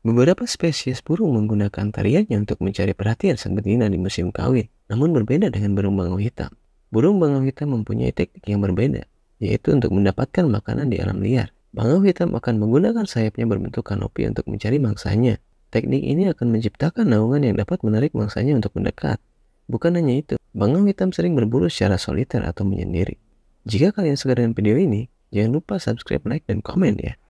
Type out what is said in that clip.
Beberapa spesies burung menggunakan tariannya untuk mencari perhatian sang betina di musim kawin, namun berbeda dengan burung bangau hitam. Burung bangau hitam mempunyai teknik yang berbeda, yaitu untuk mendapatkan makanan di alam liar. Bangau hitam akan menggunakan sayapnya berbentuk kanopi untuk mencari mangsanya. Teknik ini akan menciptakan naungan yang dapat menarik mangsanya untuk mendekat. Bukan hanya itu, bangau hitam sering berburu secara soliter atau menyendiri. Jika kalian suka dengan video ini, jangan lupa subscribe, like, dan komen ya.